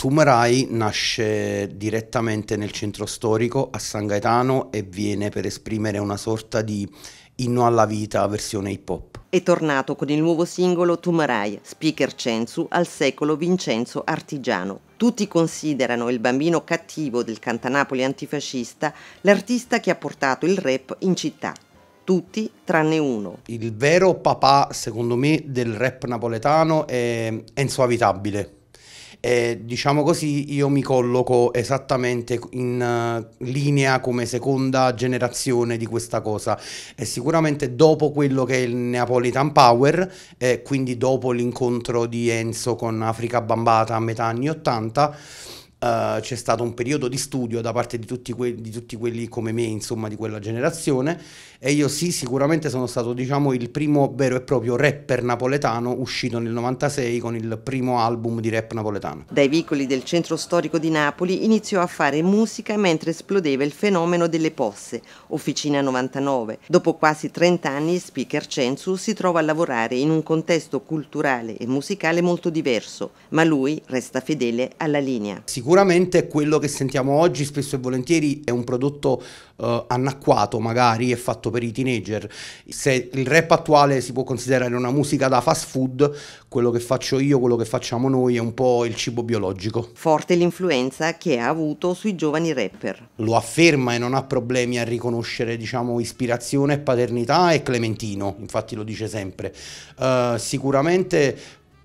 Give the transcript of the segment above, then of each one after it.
Tumarai nasce direttamente nel centro storico a San Gaetano e viene per esprimere una sorta di inno alla vita versione hip hop. È tornato con il nuovo singolo Tumarai, speaker Censu al secolo Vincenzo Artigiano. Tutti considerano il bambino cattivo del cantanapoli antifascista l'artista che ha portato il rap in città tutti tranne uno. Il vero papà, secondo me, del rap napoletano è Enzo Avitabile. E, diciamo così, io mi colloco esattamente in uh, linea come seconda generazione di questa cosa. E sicuramente dopo quello che è il Neapolitan Power, e quindi dopo l'incontro di Enzo con Africa Bambata a metà anni 80 eh, c'è stato un periodo di studio da parte di tutti, que- di tutti, quelli come me, insomma, di quella generazione. E io sì, sicuramente sono stato, diciamo, il primo vero e proprio rapper napoletano uscito nel 96 con il primo album di rap napoletano. Dai vicoli del centro storico di Napoli iniziò a fare musica mentre esplodeva il fenomeno delle posse, Officina 99. Dopo quasi 30 anni, Speaker Censu si trova a lavorare in un contesto culturale e musicale molto diverso, ma lui resta fedele alla linea. Sicur- sicuramente quello che sentiamo oggi spesso e volentieri è un prodotto uh, eh, anacquato magari e fatto per i teenager. Se il rap attuale si può considerare una musica da fast food, quello che faccio io, quello che facciamo noi è un po' il cibo biologico. Forte l'influenza che ha avuto sui giovani rapper. Lo afferma e non ha problemi a riconoscere diciamo ispirazione, e paternità e Clementino, infatti lo dice sempre. Uh, sicuramente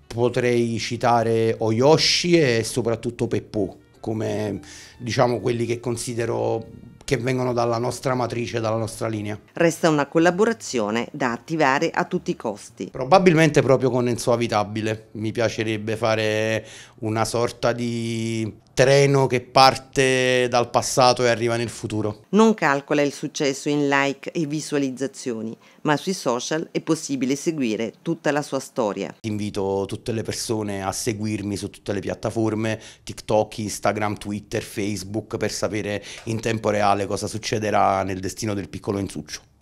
potrei citare Oyoshi e soprattutto Peppu come diciamo quelli che considero che vengono dalla nostra matrice, dalla nostra linea. Resta una collaborazione da attivare a tutti i costi. Probabilmente proprio con Enzo Avitabile. Mi piacerebbe fare una sorta di treno che parte dal passato e arriva nel futuro. Non calcola il successo in like e visualizzazioni, ma sui social è possibile seguire tutta la sua storia. Invito tutte le persone a seguirmi su tutte le piattaforme, TikTok, Instagram, Twitter, Facebook, per sapere in tempo reale cosa succederà nel destino del piccolo insuccio.